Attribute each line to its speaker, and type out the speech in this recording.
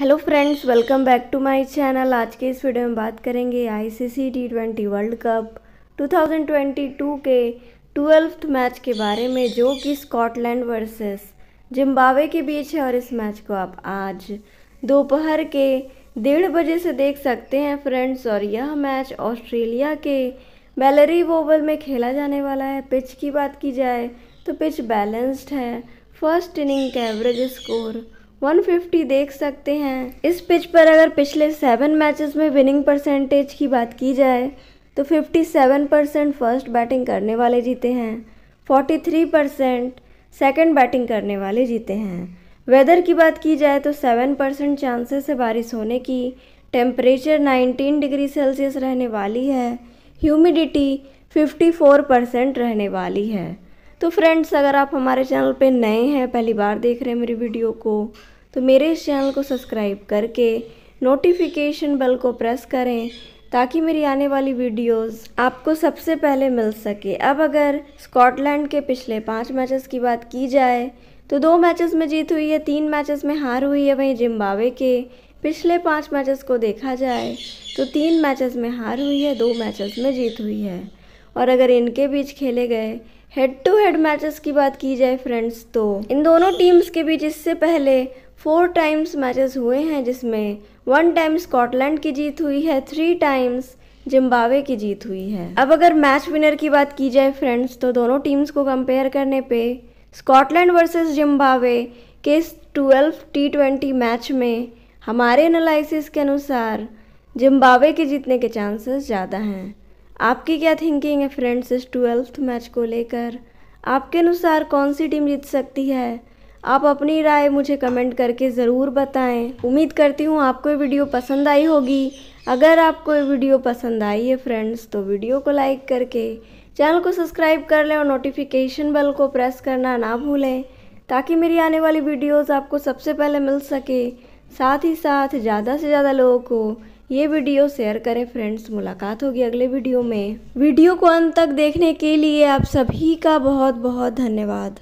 Speaker 1: hello friends welcome back to my channel आज के इस वीडियो में बात करेंगे ICC T twenty world cup 2022 के ट्वेल्थ मैच के बारे में जो कि स्कॉटलैंड वर्सेस जिम्बावे के बीच है और इस मैच को आप आज दोपहर के डेढ़ बजे से देख सकते हैं फ्रेंड्स और यह मैच ऑस्ट्रेलिया के बैलरी वोवल में खेला जाने वाला है पिच की बात की जाए तो पिच बैलेंस्ड है फर्स्ट इनिंग का एवरेज स्कोर 150 देख सकते हैं इस पिच पर अगर पिछले सेवन मैचेस में विनिंग परसेंटेज की बात की जाए तो 57 परसेंट फर्स्ट बैटिंग करने वाले जीते हैं 43 परसेंट सेकेंड बैटिंग करने वाले जीते हैं वेदर की बात की जाए तो 7 परसेंट चांसेस है बारिश होने की टेम्परेचर 19 डिग्री सेल्सियस रहने वाली है ह्यूमिडिटी 54 परसेंट रहने वाली है तो फ्रेंड्स अगर आप हमारे चैनल पे नए हैं पहली बार देख रहे हैं मेरी वीडियो को तो मेरे इस चैनल को सब्सक्राइब करके नोटिफिकेशन बेल को प्रेस करें ताकि मेरी आने वाली वीडियोस आपको सबसे पहले मिल सके अब अगर स्कॉटलैंड के पिछले पाँच मैचेस की बात की जाए तो दो मैचेस में जीत हुई है तीन मैचेस में हार हुई है वहीं जिम्बावे के पिछले पाँच मैचेस को देखा जाए तो तीन मैचेस में हार हुई है दो मैचेस में जीत हुई है और अगर इनके बीच खेले गए हेड टू हेड मैचेस की बात की जाए फ्रेंड्स तो इन दोनों टीम्स के बीच इससे पहले फोर टाइम्स मैचेस हुए हैं जिसमें वन टाइम स्कॉटलैंड की जीत हुई है थ्री टाइम्स जिम्बावे की जीत हुई है अब अगर मैच विनर की बात की जाए फ्रेंड्स तो दोनों टीम्स को कंपेयर करने पे स्कॉटलैंड वर्सेस जिम्बावे के इस ट्वेल्व टी ट्वेंटी मैच में हमारे एनालिसिस के अनुसार जिम्बावे के जीतने के चांसेस ज़्यादा हैं आपकी क्या थिंकिंग है फ्रेंड्स इस ट्वेल्थ मैच को लेकर आपके अनुसार कौन सी टीम जीत सकती है आप अपनी राय मुझे कमेंट करके ज़रूर बताएं उम्मीद करती हूँ आपको ये वीडियो पसंद आई होगी अगर आपको ये वीडियो पसंद आई है फ्रेंड्स तो वीडियो को लाइक करके चैनल को सब्सक्राइब कर लें और नोटिफिकेशन बेल को प्रेस करना ना भूलें ताकि मेरी आने वाली वीडियोस आपको सबसे पहले मिल सके साथ ही साथ ज़्यादा से ज़्यादा लोगों को ये वीडियो शेयर करें फ्रेंड्स मुलाकात होगी अगले वीडियो में वीडियो को अंत तक देखने के लिए आप सभी का बहुत बहुत धन्यवाद